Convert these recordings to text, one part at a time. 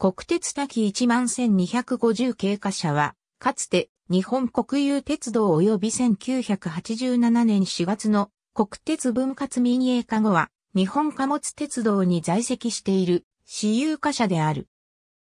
国鉄滝11250経過車は、かつて日本国有鉄道及び1987年4月の国鉄分割民営化後は、日本貨物鉄道に在籍している私有貨車である。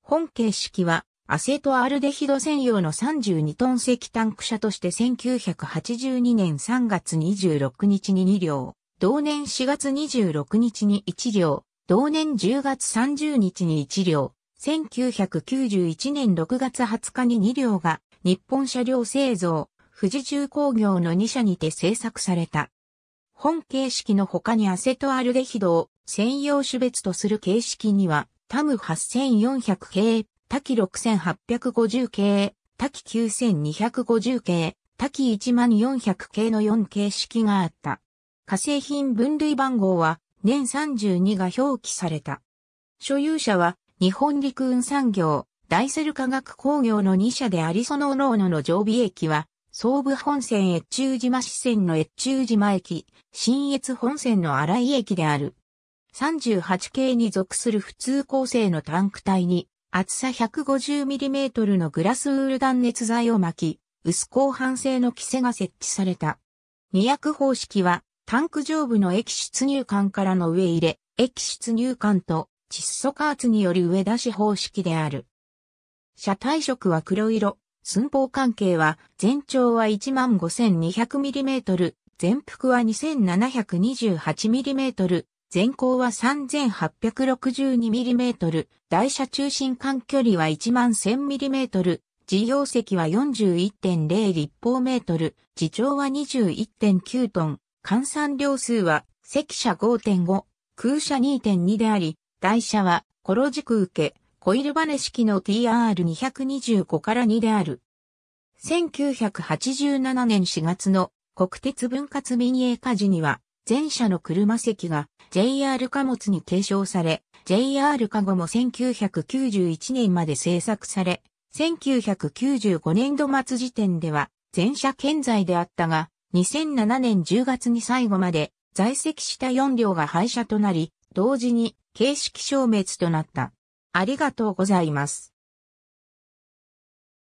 本形式は、アセトアルデヒド専用の32トン石炭ク車として1982年3月26日に2両、同年4月26日に1両、同年10月30日に1両、1991年6月20日に2両が日本車両製造、富士重工業の2社にて製作された。本形式の他にアセトアルデヒドを専用種別とする形式には、タム8400系、タキ6850系、タキ9250系、タキ1400系の4形式があった。化成品分類番号は年32が表記された。所有者は日本陸運産業、大セル化学工業の2社でありそののおの常備駅は、総武本線越中島支線の越中島駅、新越本線の荒井駅である。38系に属する普通構成のタンク体に、厚さ 150mm のグラスウール断熱材を巻き、薄鋼板製の規制が設置された。二役方式は、タンク上部の液出入管からの上入れ、液出入管と窒素加圧による上出し方式である。車体色は黒色、寸法関係は全長は 15,200mm、全幅は 2,728mm、全高は 3,862mm、台車中心間距離は 11,000mm、自用石は41.0立方メートル、自長は21.9トン、換算量数は、席車5.5、空車2.2であり、台車は、コロ軸受け、コイルバネ式の TR225 から2である。1987年4月の国鉄分割民営化時には、全車の車席が JR 貨物に継承され、JR カゴも1991年まで製作され、1995年度末時点では全車健在であったが、2007年10月に最後まで在籍した4両が廃車となり、同時に形式消滅となった。ありがとうございます。